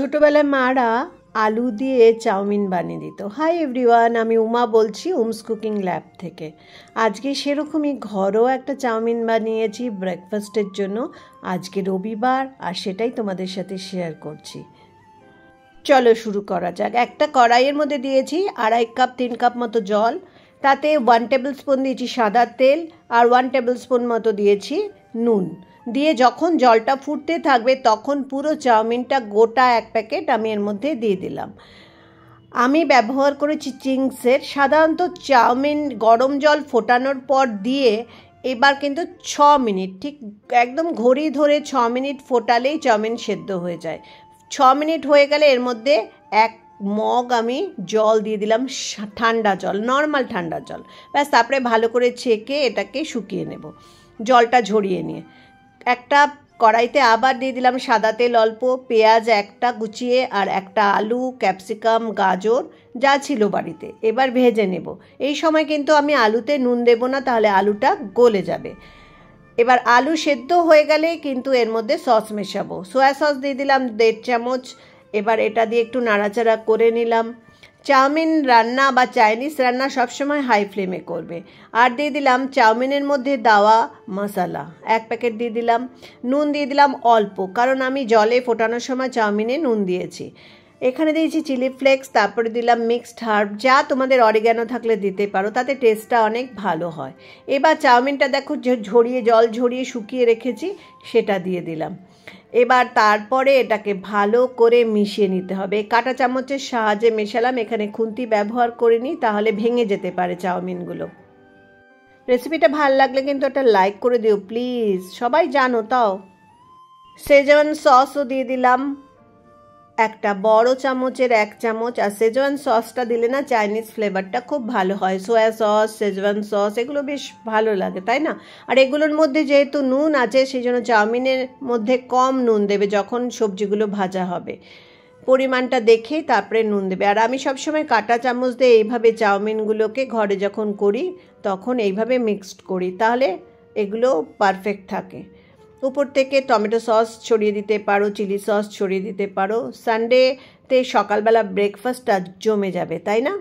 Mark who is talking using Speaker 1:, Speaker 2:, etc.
Speaker 1: ছোটোবেলায় মারা আলু দিয়ে চাউমিন বানিয়ে দিত হাই এভরিওয়ান আমি উমা বলছি উমস কুকিং ল্যাব থেকে আজকে সেরকমই ঘরোয়া একটা চাউমিন বানিয়েছি ব্রেকফাস্টের জন্য আজকে রবিবার আর সেটাই তোমাদের সাথে শেয়ার করছি চলো শুরু করা যাক একটা কড়াইয়ের মধ্যে দিয়েছি আড়াই কাপ তিন কাপ মতো জল তাতে ওয়ান টেবিল স্পুন দিয়েছি সাদা তেল আর ওয়ান টেবিল স্পুন মতো দিয়েছি নুন দিয়ে যখন জলটা ফুটতে থাকবে তখন পুরো চাউমিনটা গোটা এক প্যাকেট আমি এর মধ্যে দিয়ে দিলাম আমি ব্যবহার করেছি চিংসের সাধারণত চাউমিন গরম জল ফোটানোর পর দিয়ে এবার কিন্তু ছ মিনিট ঠিক একদম ঘড়ি ধরে ছ মিনিট ফোটালেই চাউমিন সেদ্ধ হয়ে যায় ছ মিনিট হয়ে গেলে এর মধ্যে এক মগ আমি জল দিয়ে দিলাম ঠান্ডা জল নর্মাল ঠান্ডা জল ব্যাস তারপরে ভালো করে ছেঁকে এটাকে শুকিয়ে নেব জলটা ঝরিয়ে নিয়ে একটা কড়াইতে আবার দিয়ে দিলাম সাদা তেল অল্প পেঁয়াজ একটা কুচিয়ে আর একটা আলু ক্যাপসিকাম গাজর যা ছিল বাড়িতে এবার ভেজে নেব এই সময় কিন্তু আমি আলুতে নুন দেব না তাহলে আলুটা গলে যাবে এবার আলু সেদ্ধ হয়ে গেলে কিন্তু এর মধ্যে সস মেশাবো সোয়া সস দিয়ে দিলাম দেড় চামচ এবার এটা দিয়ে একটু নাড়াচাড়া করে নিলাম চাউমিন রান্না বা চাইনিজ রান্না সবসময় হাই ফ্লেমে করবে আর দিয়ে দিলাম চাউমিনের মধ্যে দাওয়া মশালা এক প্যাকেট দিয়ে দিলাম নুন দিয়ে দিলাম অল্প কারণ আমি জলে ফোটানোর সময় চাউমিনে নুন দিয়েছি এখানে দিয়েছি চিলি ফ্লেক্স তারপরে দিলাম মিক্সড হার্ব যা তোমাদের অরিগ্যানো থাকলে দিতে পারো তাতে টেস্টটা অনেক ভালো হয় এবার চাউমিনটা দেখো ঝরিয়ে জল ঝরিয়ে শুকিয়ে রেখেছি সেটা দিয়ে দিলাম এবার তারপরে এটাকে ভালো করে মিশিয়ে নিতে হবে কাটা চামচের সাহায্যে মেশালাম এখানে খুন্তি ব্যবহার করিনি তাহলে ভেঙে যেতে পারে চাউমিনগুলো রেসিপিটা ভাল লাগলে কিন্তু একটা লাইক করে দিও প্লিজ সবাই জানো তাও সেজন সসও দিয়ে দিলাম একটা বড় চামচের এক চামচ আর সেজওয়ান সসটা দিলে না চাইনিজ ফ্লেভারটা খুব ভালো হয় সোয়া সস সেজওয়ান সস এগুলো বেশ ভালো লাগে তাই না আর এগুলোর মধ্যে যেহেতু নুন আছে সেই জন্য চাউমিনের মধ্যে কম নুন দেবে যখন সবজিগুলো ভাজা হবে পরিমাণটা দেখে তারপরে নুন দেবে আর আমি সবসময় কাটা চামচ দিয়ে এইভাবে চাউমিনগুলোকে ঘরে যখন করি তখন এইভাবে মিক্সড করি তাহলে এগুলো পারফেক্ট থাকে উপর থেকে টমেটো সস ছড়িয়ে দিতে পারো চিলি সস ছড়িয়ে দিতে পারো সানডেতে সকালবেলা ব্রেকফাস্টটা জমে যাবে তাই না